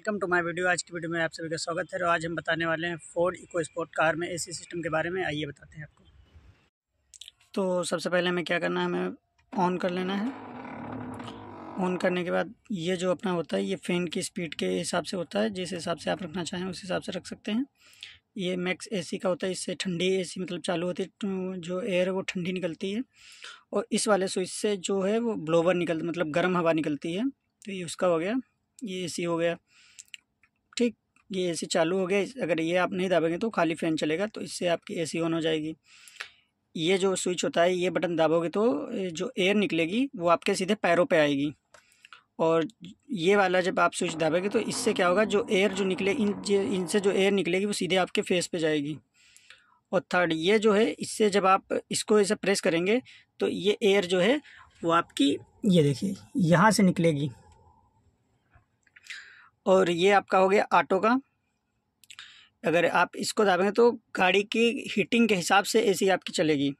welcome to my video आज की video में आप सभी का स्वागत है और आज हम बताने वाले हैं फोर्ड इको स्पोर्ट कार में एसी सिस्टम के बारे में आइए बताते हैं आपको तो सबसे पहले हमें क्या करना है हमें ऑन कर लेना है ऑन करने के बाद ये जो अपना होता है ये फ़ैन की स्पीड के हिसाब से होता है जिस हिसाब से आप रखना चाहें उस हिसाब से रख सकते हैं ये मैक्स ए का होता है इससे ठंडी ए मतलब चालू होती है तो जो एयर है वो ठंडी निकलती है और इस वाले स्विच से जो है वो ब्लोवर निकल मतलब गर्म हवा निकलती है तो ये उसका हो गया ये एसी हो गया ये एसी चालू हो गया अगर ये आप नहीं दाबेंगे तो खाली फ़ैन चलेगा तो इससे आपकी एसी ऑन हो जाएगी ये जो स्विच होता है ये बटन दाबोगे तो जो एयर निकलेगी वो आपके सीधे पैरों पे आएगी और ये वाला जब आप स्विच दाबेंगे तो इससे क्या होगा जो एयर जो निकले इन इनसे जो एयर निकलेगी वो सीधे आपके फेस पे जाएगी और थर्ड ये जो है इससे जब आप इसको ऐसे प्रेस करेंगे तो ये एयर जो है वो आपकी ये देखिए यहाँ से निकलेगी और ये आपका हो गया ऑटो का अगर आप इसको दाबेंगे तो गाड़ी की हीटिंग के हिसाब से एसी आपकी चलेगी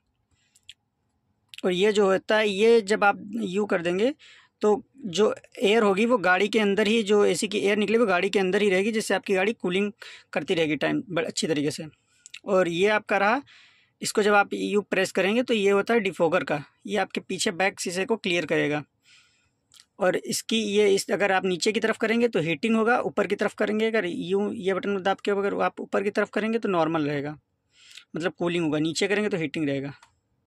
और ये जो होता है ये जब आप यू कर देंगे तो जो एयर होगी वो गाड़ी के अंदर ही जो एसी की एयर निकलेगी वो गाड़ी के अंदर ही रहेगी जिससे आपकी गाड़ी कूलिंग करती रहेगी टाइम बड़े अच्छी तरीके से और ये आपका रहा इसको जब आप यू प्रेस करेंगे तो ये होता है डिफोगर का ये आपके पीछे बैक शीशे को क्लियर करेगा और इसकी ये इस अगर आप नीचे की तरफ करेंगे तो हीटिंग होगा ऊपर की तरफ करेंगे अगर यूँ ये बटन को दाब के अगर आप ऊपर की तरफ करेंगे तो नॉर्मल रहेगा मतलब कूलिंग होगा नीचे करेंगे तो हीटिंग रहेगा